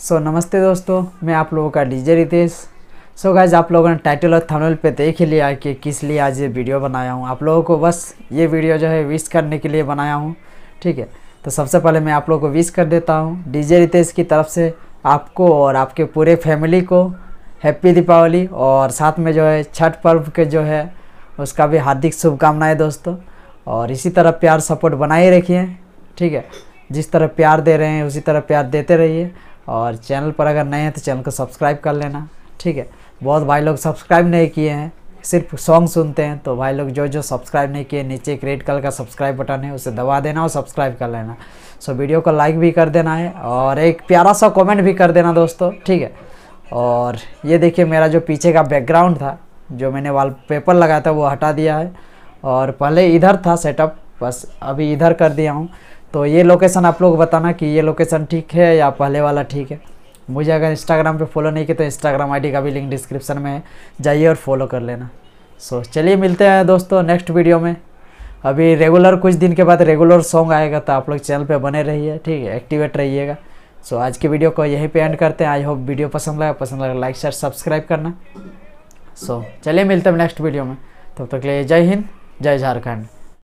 सो so, नमस्ते दोस्तों मैं आप लोगों का DJ Ritesh so so, guys आप लोगों ने टाइटल और थंबनेल पे देख ही लिया कि किस लिए आज ये वीडियो बनाया हूँ आप लोगों को बस ये वीडियो जो है विश करने के लिए बनाया हूँ ठीक है तो सबसे पहले मैं आप लोगों को विश कर देता हूँ डीजे रितेश की तरफ से आपको और आपके पूरे फैमिली को हैप्पी दीपावली और साथ में जो है छठ पर्व के जो है उसका भी हार्दिक शुभकामनाएँ दोस्तों और इसी तरह प्यार सपोर्ट बनाए रखिए ठीक है जिस तरह प्यार दे रहे हैं उसी तरह प्यार देते रहिए और चैनल पर अगर नए हैं तो चैनल को सब्सक्राइब कर लेना ठीक है बहुत भाई लोग सब्सक्राइब नहीं किए हैं सिर्फ सॉन्ग सुनते हैं तो भाई लोग जो जो सब्सक्राइब नहीं किए नीचे एक रेड कलर का सब्सक्राइब बटन है उसे दबा देना और सब्सक्राइब कर लेना सो वीडियो को लाइक भी कर देना है और एक प्यारा सा कमेंट भी कर देना दोस्तों ठीक है और ये देखिए मेरा जो पीछे का बैकग्राउंड था जो मैंने वाल पेपर लगाया था वो हटा दिया है और पहले इधर था सेटअप बस अभी इधर कर दिया हूँ तो ये लोकेशन आप लोग बताना कि ये लोकेशन ठीक है या पहले वाला ठीक है मुझे अगर इंस्टाग्राम पे फॉलो नहीं किया तो इंस्टाग्राम आईडी का भी लिंक डिस्क्रिप्शन में है जाइए और फॉलो कर लेना सो so, चलिए मिलते हैं दोस्तों नेक्स्ट वीडियो में अभी रेगुलर कुछ दिन के बाद रेगुलर सॉन्ग आएगा तो आप लोग चैनल पर बने रहिए ठीक है एक्टिवेट रहिएगा सो so, आज की वीडियो को यहीं पर एंड करते हैं आई होप वीडियो पसंद लगा पसंद लगा लाइक शेयर सब्सक्राइब करना सो so, चलिए मिलते हैं नेक्स्ट वीडियो में तब तक ले के लिए जय हिंद जय झारखंड